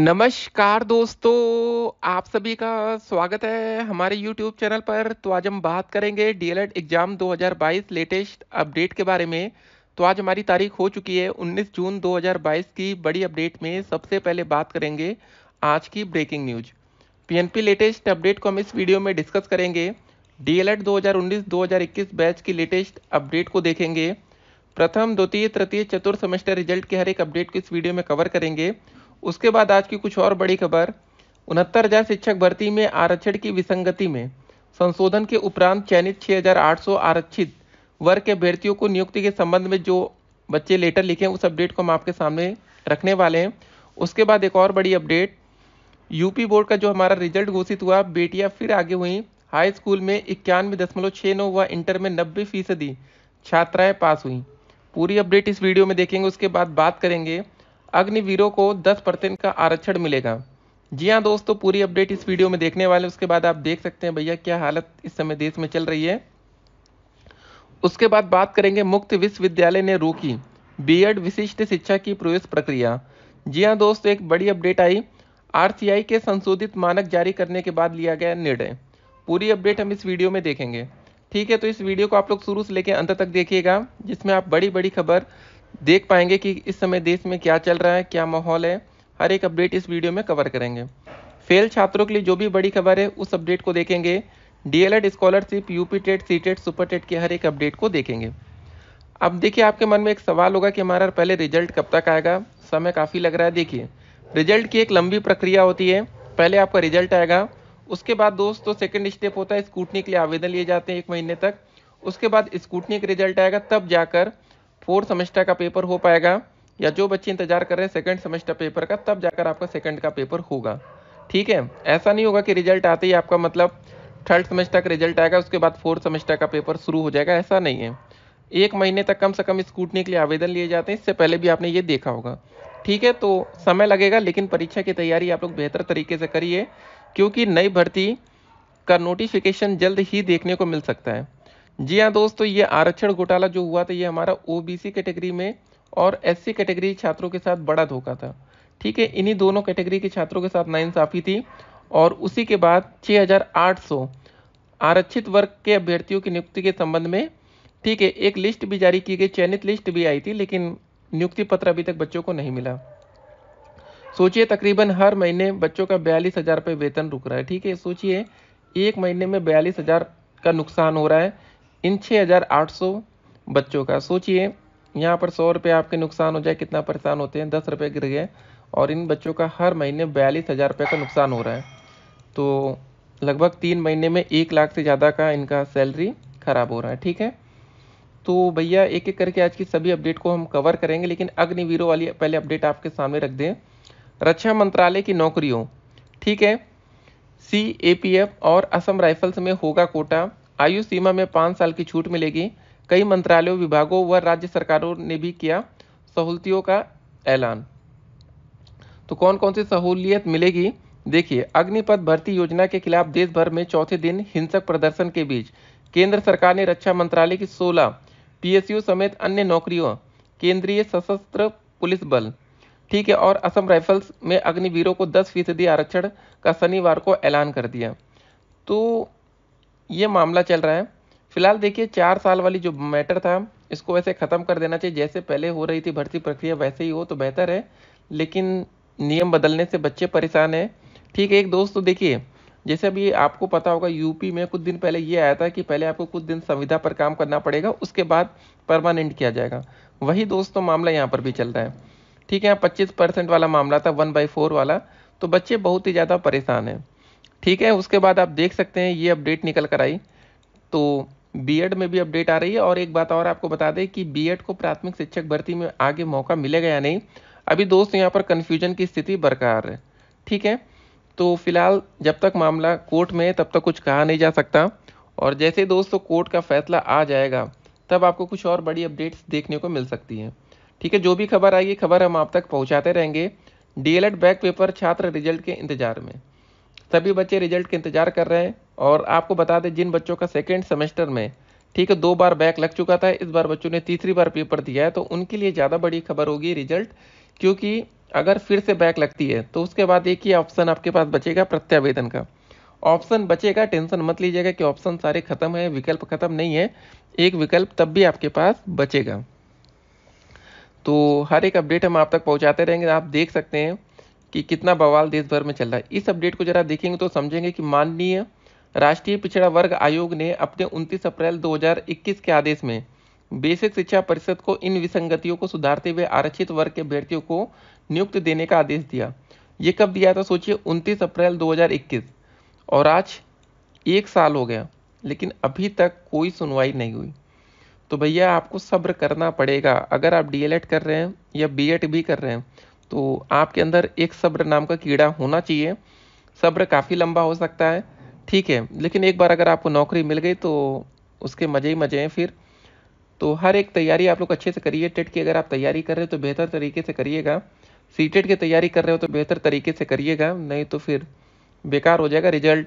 नमस्कार दोस्तों आप सभी का स्वागत है हमारे YouTube चैनल पर तो आज हम बात करेंगे डीएलएड एग्ज़ाम 2022 लेटेस्ट अपडेट के बारे में तो आज हमारी तारीख हो चुकी है 19 जून 2022 की बड़ी अपडेट में सबसे पहले बात करेंगे आज की breaking news PNP latest update को हम इस वीडियो में डिस्कस करेंगे डीएलएड 2019-2021 बैच की लेटेस्ट अपडेट को देखेंगे प्रथम द्वितीय तृतीय चतुर्थ सेमेस्टर रिजल्ट के हर एक अपडेट को इस वीडियो में कवर करेंगे उसके बाद आज की कुछ और बड़ी खबर उनहत्तर हजार शिक्षक भर्ती में आरक्षण की विसंगति में संशोधन के उपरांत चयनित 6,800 आरक्षित वर्ग के अभ्यर्थियों को नियुक्ति के संबंध में जो बच्चे लेटर लिखे उस अपडेट को हम आपके सामने रखने वाले हैं उसके बाद एक और बड़ी अपडेट यूपी बोर्ड का जो हमारा रिजल्ट घोषित हुआ बेटियां फिर आगे हुई हाई स्कूल में इक्यानवे दशमलव छः नौ व इंटर में नब्बे फीसदी छात्राएँ पास हुई पूरी अपडेट इस वीडियो में देखेंगे उसके बाद बात करेंगे अग्निवीरों को 10 परसेंट का आरक्षण मिलेगा जी हाँ दोस्तों पूरी अपडेट इस वीडियो में देखने वाले उसके बाद आप देख सकते हैं भैया क्या हालत इस समय देश में चल रही है उसके बाद बात करेंगे मुक्त विश्वविद्यालय ने रोकी बीएड विशिष्ट शिक्षा की प्रवेश प्रक्रिया जी हाँ दोस्तों एक बड़ी अपडेट आई आरसीआई के संशोधित मानक जारी करने के बाद लिया गया निर्णय पूरी अपडेट हम इस वीडियो में देखेंगे ठीक है तो इस वीडियो को आप लोग शुरू से लेकर अंत तक देखिएगा जिसमें आप बड़ी बड़ी खबर देख पाएंगे कि इस समय देश में क्या चल रहा है क्या माहौल है हर एक अपडेट इस वीडियो में कवर करेंगे फेल छात्रों के लिए जो भी बड़ी खबर है उस अपडेट को देखेंगे D El Ed scholarship UP TET C TET super TET के हर एक अपडेट को देखेंगे अब देखिए आपके मन में एक सवाल होगा कि हमारा पहले रिजल्ट कब तक आएगा समय काफ़ी लग रहा है देखिए रिजल्ट की एक लंबी प्रक्रिया होती है पहले आपका रिजल्ट आएगा उसके बाद दोस्तों सेकेंड स्टेप होता है स्कूटनी के लिए आवेदन लिए जाते हैं एक महीने तक उसके बाद स्कूटनी का रिजल्ट आएगा तब जाकर फोर्थ सेमेस्टर का पेपर हो पाएगा या जो बच्चे इंतजार कर रहे हैं सेकेंड सेमेस्टर पेपर का तब जाकर आपका सेकेंड का पेपर होगा ठीक है ऐसा नहीं होगा कि रिजल्ट आते ही आपका मतलब थर्ड सेमेस्टर का रिजल्ट आएगा उसके बाद फोर्थ सेमेस्टर का पेपर शुरू हो जाएगा ऐसा नहीं है एक महीने तक कम से कम स्कूटनी के लिए आवेदन लिए जाते हैं इससे पहले भी आपने ये देखा होगा ठीक है तो समय लगेगा लेकिन परीक्षा की तैयारी आप लोग बेहतर तरीके से करिए क्योंकि नई भर्ती का नोटिफिकेशन जल्द ही देखने को मिल सकता है जी हाँ दोस्तों ये आरक्षण घोटाला जो हुआ था ये हमारा ओबीसी कैटेगरी में और एससी कैटेगरी छात्रों के साथ बड़ा धोखा था ठीक है इन्हीं दोनों कैटेगरी के छात्रों के साथ नाइंसाफ़ी थी और उसी के बाद 6,800 आरक्षित वर्ग के अभ्यर्थियों की नियुक्ति के संबंध में ठीक है एक लिस्ट भी जारी की गई चयनित लिस्ट भी आई थी लेकिन नियुक्ति पत्र अभी तक बच्चों को नहीं मिला सोचिए तकरीबन हर महीने बच्चों का बयालीस हज़ार रुपये वेतन रुक रहा है ठीक है सोचिए एक महीने में बयालीस हज़ार का नुकसान हो रहा है इन 6,800 बच्चों का सोचिए यहाँ पर सौ रुपये आपके नुकसान हो जाए कितना परेशान होते हैं दस रुपये गिर गए और इन बच्चों का हर महीने बयालीस हज़ार रुपये का नुकसान हो रहा है तो लगभग तीन महीने में एक लाख से ज़्यादा का इनका सैलरी ख़राब हो रहा है ठीक है तो भैया एक एक करके आज की सभी अपडेट को हम कवर करेंगे लेकिन अग्निवीरों वाली पहले अपडेट आपके सामने रख दें रक्षा मंत्रालय की नौकरियों ठीक है सी ए पी एफ और असम राइफल्स में होगा कोटा आयु सीमा में पाँच साल की छूट मिलेगी कई मंत्रालयों विभागों व राज्य सरकारों ने भी किया सहूलतियों का ऐलान तो कौन कौन सी सहूलियत मिलेगी देखिए अग्निपथ भर्ती योजना के खिलाफ देश भर में चौथे दिन हिंसक प्रदर्शन के बीच केंद्र सरकार ने रक्षा मंत्रालय की 16 पीएसयू समेत अन्य नौकरियों केंद्रीय सशस्त्र पुलिस बल ठीक है और असम राइफल्स में अग्निवीरों को 10 फीसदी आरक्षण का शनिवार को ऐलान कर दिया तो ये मामला चल रहा है फिलहाल देखिए चार साल वाली जो मैटर था इसको वैसे ख़त्म कर देना चाहिए जैसे पहले हो रही थी भर्ती प्रक्रिया वैसे ही हो तो बेहतर है लेकिन नियम बदलने से बच्चे परेशान हैं ठीक है एक दोस्त तो देखिए जैसे अभी आपको पता होगा यूपी में कुछ दिन पहले ये आया था कि पहले आपको कुछ दिन संविधा पर काम करना पड़ेगा उसके बाद परमानेंट किया जाएगा वही दोस्तों तो मामला यहाँ पर भी चल रहा है ठीक है यहाँ पच्चीस परसेंट वाला मामला था वन बाई फोर वाला तो बच्चे बहुत ही ज़्यादा परेशान हैं ठीक है उसके बाद आप देख सकते हैं ये अपडेट निकल कर आई तो बीएड में भी अपडेट आ रही है और एक बात और आपको बता दें कि बीएड को प्राथमिक शिक्षक भर्ती में आगे मौका मिलेगा या नहीं अभी दोस्त यहाँ पर कन्फ्यूजन की स्थिति बरकरार है ठीक है तो फिलहाल जब तक मामला कोर्ट में है तब तक कुछ कहा नहीं जा सकता और जैसे दोस्तों कोर्ट का फैसला आ जाएगा तब आपको कुछ और बड़ी अपडेट्स देखने को मिल सकती हैं ठीक है जो भी खबर आई खबर हम आप तक पहुँचाते रहेंगे डीएलएड बैक पेपर छात्र रिजल्ट के इंतजार में सभी बच्चे रिजल्ट के इंतजार कर रहे हैं और आपको बता दें जिन बच्चों का सेकेंड सेमेस्टर में ठीक है दो बार बैक लग चुका था इस बार बच्चों ने तीसरी बार पेपर दिया है तो उनके लिए ज़्यादा बड़ी खबर होगी रिजल्ट क्योंकि अगर फिर से बैक लगती है तो उसके बाद एक ही ऑप्शन आपके पास बचेगा प्रत्यावेदन का ऑप्शन बचेगा टेंशन मत लीजिएगा कि ऑप्शन सारे खत्म है विकल्प खत्म नहीं है एक विकल्प तब भी आपके पास बचेगा तो हर एक अपडेट हम आप तक पहुंचाते रहेंगे आप देख सकते हैं कि कितना बवाल देश भर में चल रहा है इस अपडेट को जरा देखेंगे तो समझेंगे कि माननीय राष्ट्रीय पिछड़ा वर्ग आयोग ने अपने 29 अप्रैल 2021 के आदेश में बेसिक शिक्षा परिषद को इन विसंगतियों को सुधारते हुए आरक्षित वर्ग के अभ्यर्थियों को नियुक्त देने का आदेश दिया ये कब दिया था सोचिए 29 अप्रैल 2021 और आज एक साल हो गया लेकिन अभी तक कोई सुनवाई नहीं हुई तो भैया आपको सब्र करना पड़ेगा अगर आप डीएलएड कर रहे हैं या बीएड भी कर रहे हैं तो आपके अंदर एक सब्र नाम का कीड़ा होना चाहिए सब्र काफ़ी लंबा हो सकता है ठीक है लेकिन एक बार अगर आपको नौकरी मिल गई तो उसके मज़े ही मज़े हैं फिर तो हर एक तैयारी आप लोग अच्छे से करिए टेट की अगर आप तैयारी कर रहे हो तो बेहतर तरीके से करिएगा सी टेट की तैयारी कर रहे हो तो बेहतर तरीके से करिएगा नहीं तो फिर बेकार हो जाएगा रिजल्ट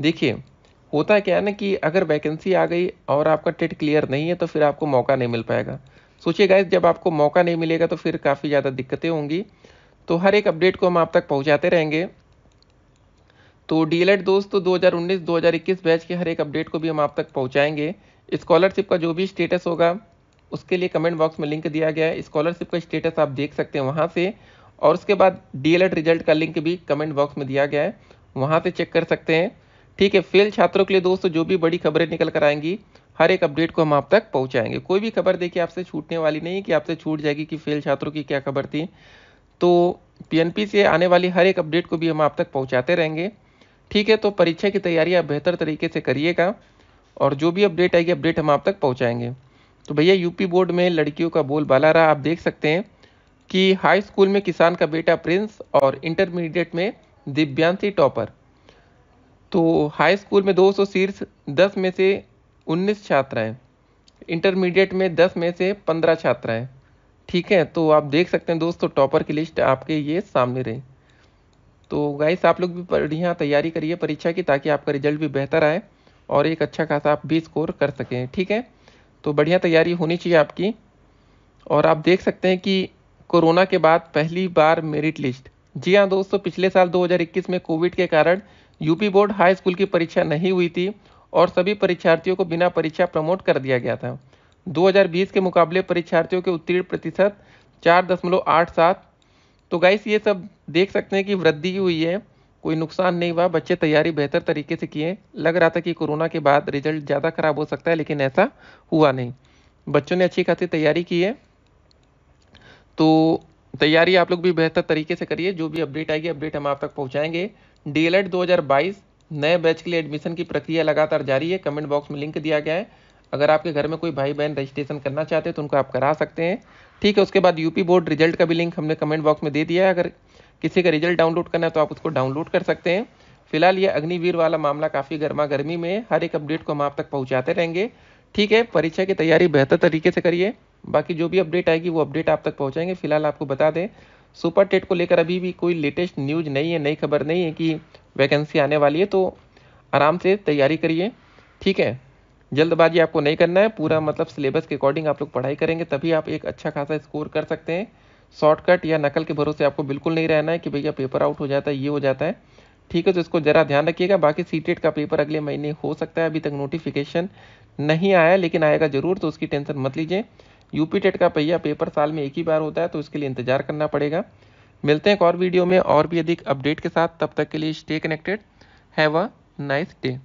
देखिए होता है क्या है ना कि अगर वैकेंसी आ गई और आपका टेट क्लियर नहीं है तो फिर आपको मौका नहीं मिल पाएगा सोचिए गाइस जब आपको मौका नहीं मिलेगा तो फिर काफ़ी ज़्यादा दिक्कतें होंगी तो हर एक अपडेट को हम आप तक पहुँचाते रहेंगे तो डी एल दोस्त तो दो 2019-2021 बैच के हर एक अपडेट को भी हम आप तक पहुँचाएंगे स्कॉलरशिप का जो भी स्टेटस होगा उसके लिए कमेंट बॉक्स में लिंक दिया गया है स्कॉलरशिप का स्टेटस आप देख सकते हैं वहाँ से और उसके बाद डी रिजल्ट का लिंक भी कमेंट बॉक्स में दिया गया है वहाँ से चेक कर सकते हैं ठीक है फेल छात्रों के लिए दोस्तों जो भी बड़ी खबरें निकल कर आएंगी हर एक अपडेट को हम आप तक पहुंचाएंगे कोई भी खबर देखिए आपसे छूटने वाली नहीं कि आपसे छूट जाएगी कि फेल छात्रों की क्या खबर थी तो पीएनपी से आने वाली हर एक अपडेट को भी हम आप तक पहुंचाते रहेंगे ठीक है तो परीक्षा की तैयारी आप बेहतर तरीके से करिएगा और जो भी अपडेट आएगी अपडेट हम आप तक पहुँचाएंगे तो भैया यूपी बोर्ड में लड़कियों का बोल बाला रहा आप देख सकते हैं कि हाई स्कूल में किसान का बेटा प्रिंस और इंटरमीडिएट में दिव्यांशी टॉपर तो हाई स्कूल में 200 शीर्ष 10 में से 19 छात्राएं इंटरमीडिएट में 10 में से 15 छात्राएं ठीक है तो आप देख सकते हैं दोस्तों टॉपर की लिस्ट आपके ये सामने रही तो गाइस आप लोग भी बढ़िया तैयारी करिए परीक्षा की ताकि आपका रिजल्ट भी बेहतर आए और एक अच्छा खासा आप भी स्कोर कर सकें ठीक है तो बढ़िया तैयारी होनी चाहिए आपकी और आप देख सकते हैं कि कोरोना के बाद पहली बार मेरिट लिस्ट जी हाँ दोस्तों पिछले साल 2021 में कोविड के कारण यूपी बोर्ड हाई स्कूल की परीक्षा नहीं हुई थी और सभी परीक्षार्थियों को बिना परीक्षा प्रमोट कर दिया गया था 2020 के मुकाबले परीक्षार्थियों के उत्तीर्ण प्रतिशत चार दशमलव आठ सात तो गाइस ये सब देख सकते हैं कि वृद्धि हुई है कोई नुकसान नहीं हुआ बच्चे तैयारी बेहतर तरीके से किए लग रहा था कि कोरोना के बाद रिजल्ट ज़्यादा खराब हो सकता है लेकिन ऐसा हुआ नहीं बच्चों ने अच्छी खासी तैयारी की है तो तैयारी आप लोग भी बेहतर तरीके से करिए जो भी अपडेट आएगी अपडेट हम आप तक पहुँचाएंगे डी एल एड नए बैच के लिए एडमिशन की प्रक्रिया लगातार जारी है कमेंट बॉक्स में लिंक दिया गया है अगर आपके घर में कोई भाई बहन रजिस्ट्रेशन करना चाहते हैं तो उनको आप करा सकते हैं ठीक है उसके बाद यूपी बोर्ड रिजल्ट का भी लिंक हमने कमेंट बॉक्स में दे दिया है अगर किसी का रिजल्ट डाउनलोड करना है तो आप उसको डाउनलोड कर सकते हैं फिलहाल ये अग्निवीर वाला मामला काफ़ी गर्मा गर्मी में है हर एक अपडेट को हम आप तक पहुँचाते रहेंगे ठीक है परीक्षा की तैयारी बेहतर तरीके से करिए बाकी जो भी अपडेट आएगी वो अपडेट आप तक पहुँचाएंगे फिलहाल आपको बता दें सुपर टेट को लेकर अभी भी कोई लेटेस्ट न्यूज़ नहीं है नई खबर नहीं है कि वैकेंसी आने वाली है तो आराम से तैयारी करिए ठीक है जल्दबाजी आपको नहीं करना है पूरा मतलब सिलेबस के अकॉर्डिंग आप लोग पढ़ाई करेंगे तभी आप एक अच्छा खासा स्कोर कर सकते हैं शॉर्टकट या नकल के भरोसे आपको बिल्कुल नहीं रहना है कि भैया पेपर आउट हो जाता है ये हो जाता है ठीक है तो इसको ज़रा ध्यान रखिएगा बाकी सी e का पेपर अगले महीने हो सकता है अभी तक नोटिफिकेशन नहीं आया लेकिन आएगा ज़रूर तो उसकी टेंशन मत लीजिए यूपी टेट e का पहिया पेपर साल में एक ही बार होता है तो उसके लिए इंतज़ार करना पड़ेगा मिलते हैं एक और वीडियो में और भी अधिक अपडेट के साथ तब तक के लिए stay connected have a nice day